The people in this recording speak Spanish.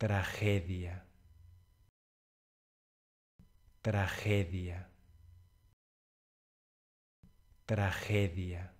tragedia, tragedia, tragedia.